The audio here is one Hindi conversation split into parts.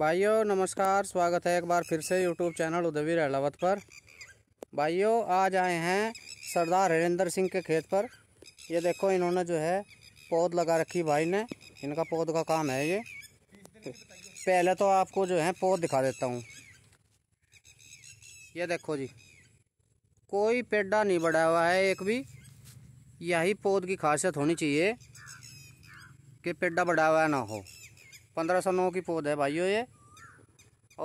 भाइयों नमस्कार स्वागत है एक बार फिर से यूट्यूब चैनल उदवीर अलावत पर भाइयों आज आए हैं सरदार हरेंद्र सिंह के खेत पर ये देखो इन्होंने जो है पौध लगा रखी भाई ने इनका पौध का काम है ये पहले तो आपको जो है पौध दिखा देता हूँ ये देखो जी कोई पेड्डा नहीं बढ़ा हुआ है एक भी यही पौध की खासियत होनी चाहिए कि पेड्डा बढ़ा हुआ ना हो पंद्रह सौ नौ की पौध है भाइयों ये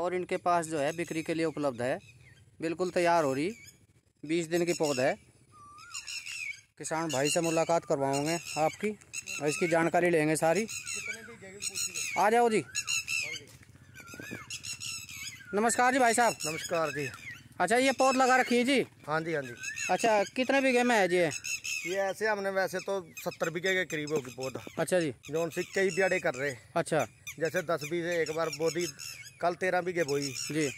और इनके पास जो है बिक्री के लिए उपलब्ध है बिल्कुल तैयार हो रही बीस दिन की पौध है किसान भाई से मुलाकात करवाओगे आपकी और इसकी जानकारी लेंगे सारी आ जाओ जी नमस्कार जी भाई साहब नमस्कार जी अच्छा ये पौध लगा रखी है जी हाँ जी हाँ जी अच्छा कितने बीघे में है जी ये ऐसे हमने वैसे तो सत्तर बीघे के करीब होगी पौधा अच्छा जी जो से कई बियाड़े कर रहे अच्छा जैसे दस बीघे एक बार बोधी कल तेरह बीघे बोई जी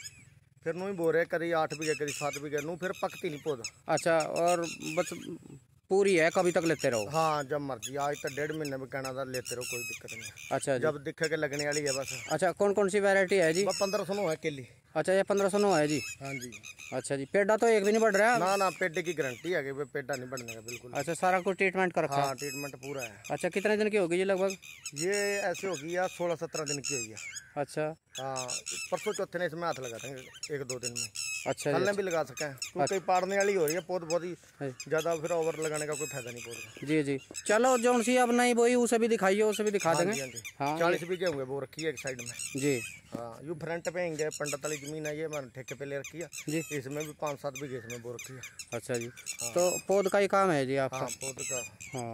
फिर नू ही बो रहे कभी आठ बीघे कभी सात बीघे नू फिर पकती नहीं पौधा अच्छा और बस पूरी है कभी तक लेते रहो हाँ जब मर्जी आज तक तो डेढ़ महीने में कहना था लेते रहो कोई दिक्कत नहीं अच्छा जब दिखे के लगने वाली है बस अच्छा कौन कौन सी वेरायटी है जी पंद्रह सौ है केली अच्छा ये पंद्रह सौ नौ है जी हाँ जी अच्छा जी पेडा तो एक भी नहीं बढ़ रहा ना ना पेडे की गारंटी है कि पेडा नहीं बढ़ने का बिल्कुल अच्छा सारा कुछ ट्रीटमेंट कर रखा हाँ ट्रीटमेंट पूरा है अच्छा कितने दिन की होगी ये लगभग ये ऐसे होगी यार सोलह सत्रह दिन की होगी अच्छा हाँ परसों चौथे ने इसमें हाथ लगा था एक दो दिन में अच्छा फलने भी लगा सकते हैं क्योंकि अच्छा। पाड़ने वाली हो रही है बहुत बहुत ही हाँ ज्यादा फिर ओवर लगाने का कोई फायदा नहीं पड़ेगा जी जी चलो जो सी अब नहीं बोई उसे भी दिखाइए उसे भी दिखा हाँ देंगे हाँ चालीस बीघे होंगे वो रखी है एक साइड में जी हाँ यू फ्रंट पे हेंगे पंडत वाली जमीन है ये मैंने ठेके पे ले रखी है जी इसमें भी पाँच सात बीघे इसमें बो रखी है अच्छा जी तो पौध का ही काम है जी आपका पौध का हाँ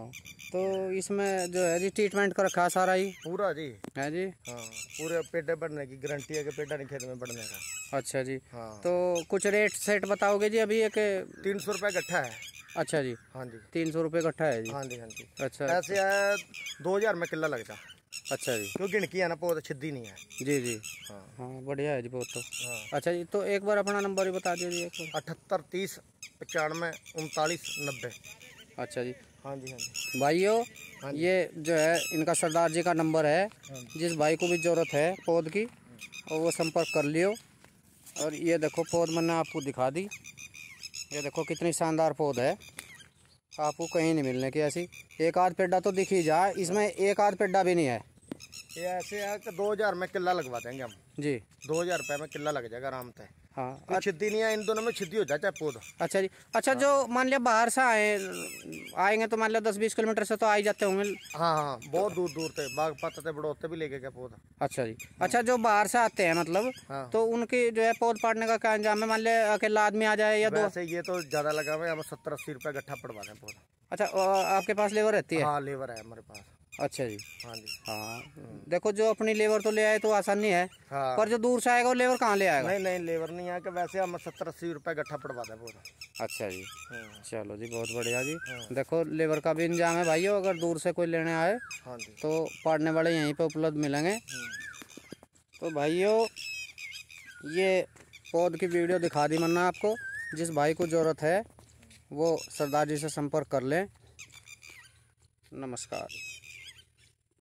तो इसमें जो है जी ट्रीटमेंट का रखा सारा ही पूरा जी है जी हाँ पूरे पेटे बढ़ने की गारंटी है कि पेटा नहीं खेत में बढ़ने का अच्छा जी हाँ तो कुछ रेट सेट बताओगे जी अभी एक तीन सौ रुपये इकट्ठा है अच्छा जी हाँ जी तीन सौ रुपये इकट्ठा है जी हाँ जी हाँ जी अच्छा ऐसे है दो हजार में किला लगता अच्छा जी क्यों गिनकी है ना बहुत छिद्दी नहीं है जी जी हाँ हाँ बढ़िया है जी बहुत तो हाँ। अच्छा जी तो एक बार अपना नंबर ही बता दीजिए अठहत्तर तीस पचानवे उनतालीस नब्बे अच्छा जी हाँ जी हाँ जी भाइयों हाँ ये जो है इनका सरदार जी का नंबर है हाँ जिस भाई को भी ज़रूरत है पौध की और वो संपर्क कर लियो और ये देखो पौध मैंने आपको दिखा दी ये देखो कितनी शानदार पौध है आपको कहीं नहीं मिलने की ऐसी एक आध पेड्डा तो दिख ही जाए इसमें एक आध पेड्डा भी नहीं है ये ऐसे है कि दो हजार में किला लगवा देंगे हम जी दो हजार रुपये में किला लग जाएगा आराम से हाँ अच्छा, छिद्दी नहीं है इन दोनों में छिद्दी हो जाए चाहे पौधा अच्छा जी अच्छा हाँ। जो मान लिया बाहर से आए आएंगे तो मान लिया दस बीस किलोमीटर से तो आ ही जाते होंगे हाँ हाँ बहुत तो... दूर दूर थे बाग पाते बड़ोते भी लेके गए पौधा अच्छा जी हाँ। अच्छा जो बाहर से आते हैं मतलब हाँ। तो उनकी जो है पौध पाटने का क्या अंजाम है मान लिया अकेला आदमी आ जाए या दो ये तो ज्यादा लगा हुआ है हम सत्तर अस्सी रुपये गठा पड़वा रहे हैं पौधा अच्छा आपके पास लेबर रहती है हाँ लेबर है हमारे पास अच्छा जी हाँ जी हाँ हम्म। देखो जो अपनी लेबर तो ले आए तो आसानी है हाँ। पर जो दूर से आएगा वो लेबर कहाँ ले आएगा नहीं नहीं लेबर नहीं आएगा वैसे हम सत्तर अस्सी रुपये गठा पड़वा दे पूरा अच्छा जी हाँ। चलो जी बहुत बढ़िया जी हाँ। देखो लेबर का भी इंजाम है भाइयों अगर दूर से कोई लेने आए हाँ जी तो पाड़ने वाले यहीं पर उपलब्ध मिलेंगे हाँ। तो भाइयों ये पौध की वीडियो दिखा दी मन्ना आपको जिस भाई को ज़रूरत है वो सरदार जी से संपर्क कर लें नमस्कार